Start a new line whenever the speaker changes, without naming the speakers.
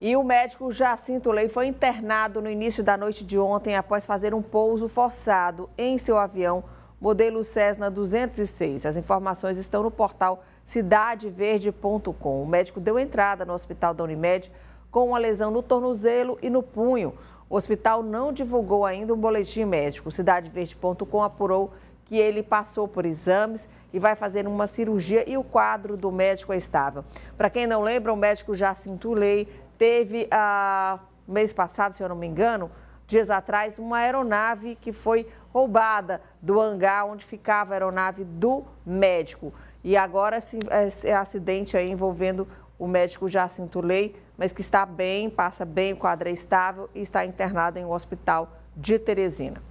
E o médico Jacinto Lei foi internado no início da noite de ontem após fazer um pouso forçado em seu avião modelo Cessna 206. As informações estão no portal cidadeverde.com. O médico deu entrada no hospital da Unimed com uma lesão no tornozelo e no punho. O hospital não divulgou ainda um boletim médico. Cidadeverde.com apurou que ele passou por exames e vai fazer uma cirurgia e o quadro do médico é estável. Para quem não lembra, o médico Jacinto Lei teve, a ah, mês passado, se eu não me engano, dias atrás, uma aeronave que foi roubada do hangar onde ficava a aeronave do médico. E agora esse, esse acidente aí envolvendo o médico Jacinto Lei, mas que está bem, passa bem, quadra é estável e está internado em um hospital de Teresina.